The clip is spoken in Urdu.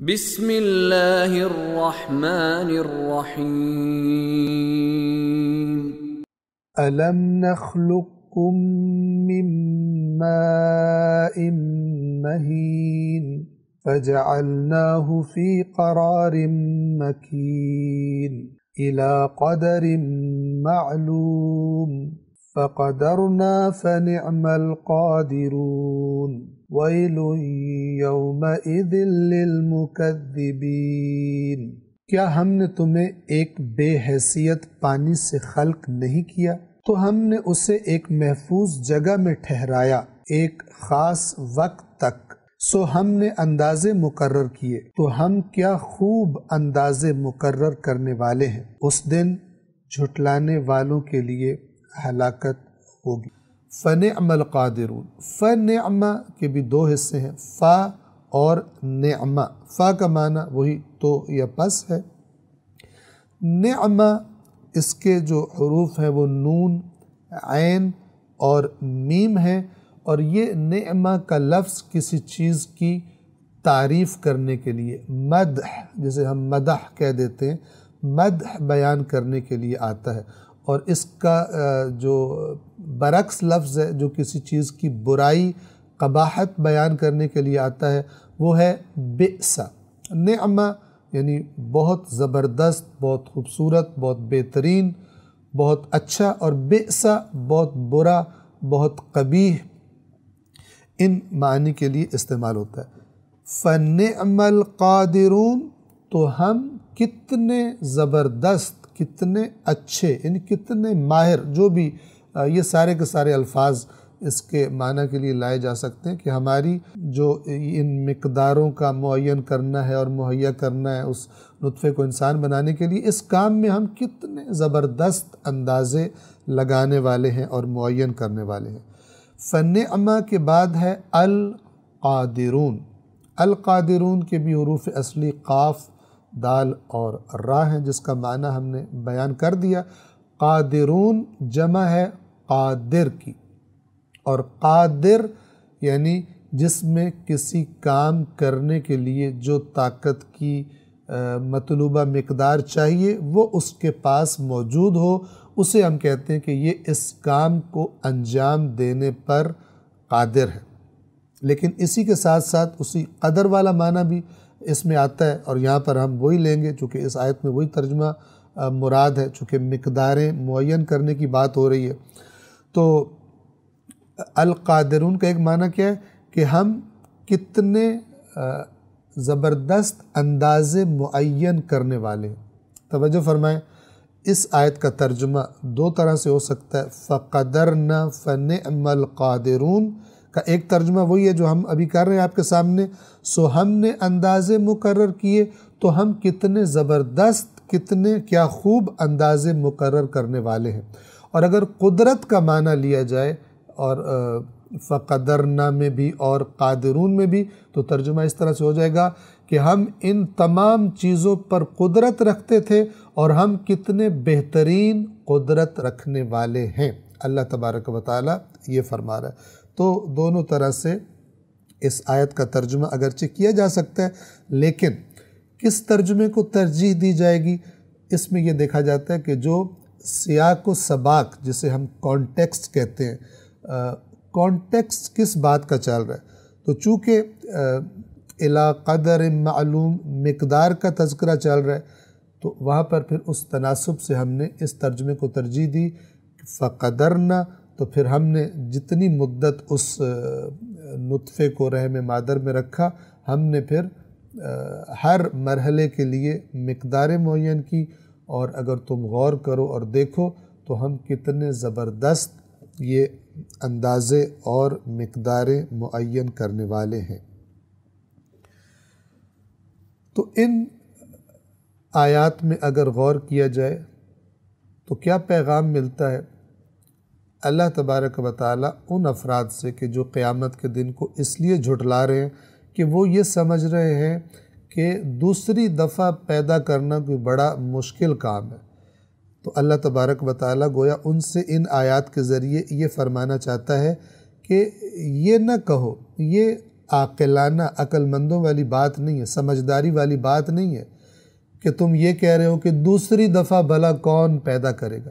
بسم الله الرحمن الرحيم ألم نخلقكم من ماء مهين فجعلناه في قرار مكين إلى قدر معلوم فقدرنا فنعم القادرون ویل یومئذ للمكذبين کیا ہم نے تمہیں ایک بے حیثیت پانی سے خلق نہیں کیا تو ہم نے اسے ایک محفوظ جگہ میں ٹھہرایا ایک خاص وقت تک سو ہم نے اندازے مقرر کیے تو ہم کیا خوب اندازے مقرر کرنے والے ہیں اس دن جھٹلانے والوں کے لیے ہلاکت ہوگی فن عمل قادرون فن عمہ کے بھی دو حصے ہیں فا اور نعمہ فا کا معنی وہی تو یا پس ہے نعمہ اس کے جو حروف ہیں وہ نون عین اور میم ہے اور یہ نعمہ کا لفظ کسی چیز کی تعریف کرنے کے لیے مدح جسے ہم مدح کہہ دیتے ہیں مدح بیان کرنے کے لیے آتا ہے اور اس کا جو برعکس لفظ ہے جو کسی چیز کی برائی قباحت بیان کرنے کے لیے آتا ہے وہ ہے بئسا نعمہ یعنی بہت زبردست بہت خوبصورت بہت بہترین بہت اچھا اور بئسا بہت برا بہت قبیح ان معنی کے لیے استعمال ہوتا ہے فن عمل تو ہم کتنے زبردست کتنے اچھے یعنی کتنے ماہر جو بھی یہ سارے کے سارے الفاظ اس کے معنی کے لیے لائے جا سکتے ہیں کہ ہماری جو ان مقداروں کا معین کرنا ہے اور مہیا کرنا ہے اس نطفے کو انسان بنانے کے لیے اس کام میں ہم کتنے زبردست اندازے لگانے والے ہیں اور معین کرنے والے ہیں فن اما کے بعد ہے القادرون القادرون کے بھی حروف اصلی قاف دال اور راہ ہیں جس کا معنی ہم نے بیان کر دیا قادرون جمع ہے قادر کی اور قادر یعنی جس میں کسی کام کرنے کے لیے جو طاقت کی مطلوبہ مقدار چاہیے وہ اس کے پاس موجود ہو اسے ہم کہتے ہیں کہ یہ اس کام کو انجام دینے پر قادر ہے لیکن اسی کے ساتھ ساتھ اسی قدر والا معنی بھی اس میں آتا ہے اور یہاں پر ہم وہی لیں گے چونکہ اس آیت میں وہی ترجمہ مراد ہے چونکہ مقداریں معین کرنے کی بات ہو رہی ہے تو القادرون کا ایک معنی کیا ہے کہ ہم کتنے زبردست انداز معین کرنے والے ہیں توجہ فرمائیں اس آیت کا ترجمہ دو طرح سے ہو سکتا ہے فَقَدَرْنَا فَنِعْمَ الْقَادِرُونَ کا ایک ترجمہ وہی ہے جو ہم ابھی کر رہے ہیں آپ کے سامنے سو ہم نے اندازے مقرر کیے تو ہم کتنے زبردست کتنے کیا خوب اندازے مقرر کرنے والے ہیں اور اگر قدرت کا معنی لیا جائے اور فقدرنا میں بھی اور قادرون میں بھی تو ترجمہ اس طرح سے ہو جائے گا کہ ہم ان تمام چیزوں پر قدرت رکھتے تھے اور ہم کتنے بہترین قدرت رکھنے والے ہیں اللہ تبارک و تعالی یہ فرما رہا ہے تو دونوں طرح سے اس آیت کا ترجمہ اگرچہ کیا جا سکتا ہے لیکن کس ترجمے کو ترجیح دی جائے گی اس میں یہ دیکھا جاتا ہے کہ جو سیاق و سباق جسے ہم کانٹیکس کہتے ہیں کانٹیکس کس بات کا چل رہا ہے تو چونکہ قدر معلوم مقدار کا تذکرہ چل رہا ہے تو وہاں پر پھر اس تناسب سے ہم نے اس ترجمے کو ترجیح دی فقدرنا تو پھر ہم نے جتنی مدت اس نطفے کو رحم مادر میں رکھا ہم نے پھر ہر مرحلے کے لیے مقدار معین کی اور اگر تم غور کرو اور دیکھو تو ہم کتنے زبردست یہ اندازے اور مقداریں معین کرنے والے ہیں تو ان آیات میں اگر غور کیا جائے تو کیا پیغام ملتا ہے اللہ تبارک و تعالیٰ ان افراد سے کہ جو قیامت کے دن کو اس لیے جھٹلا رہے ہیں کہ وہ یہ سمجھ رہے ہیں کہ دوسری دفعہ پیدا کرنا کوئی بڑا مشکل کام ہے تو اللہ تبارک و تعالیٰ گویا ان سے ان آیات کے ذریعے یہ فرمانا چاہتا ہے کہ یہ نہ کہو یہ عاقلانہ مندوں والی بات نہیں ہے سمجھداری والی بات نہیں ہے کہ تم یہ کہہ رہے ہو کہ دوسری دفعہ بھلا کون پیدا کرے گا